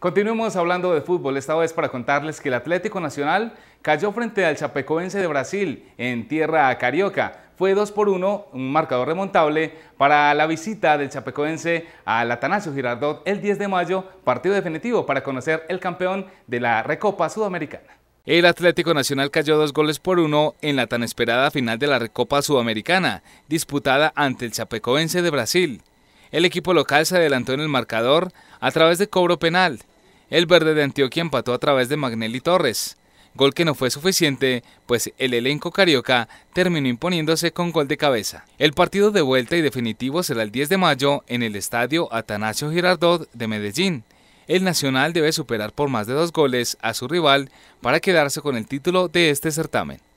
Continuemos hablando de fútbol, esta vez para contarles que el Atlético Nacional cayó frente al Chapecoense de Brasil en tierra carioca. Fue 2 por 1, un marcador remontable para la visita del Chapecoense al Atanasio Girardot el 10 de mayo, partido definitivo para conocer el campeón de la Recopa Sudamericana. El Atlético Nacional cayó dos goles por uno en la tan esperada final de la Recopa Sudamericana, disputada ante el Chapecoense de Brasil. El equipo local se adelantó en el marcador a través de cobro penal el verde de Antioquia empató a través de Magnelli Torres. Gol que no fue suficiente, pues el elenco carioca terminó imponiéndose con gol de cabeza. El partido de vuelta y definitivo será el 10 de mayo en el estadio Atanasio Girardot de Medellín. El Nacional debe superar por más de dos goles a su rival para quedarse con el título de este certamen.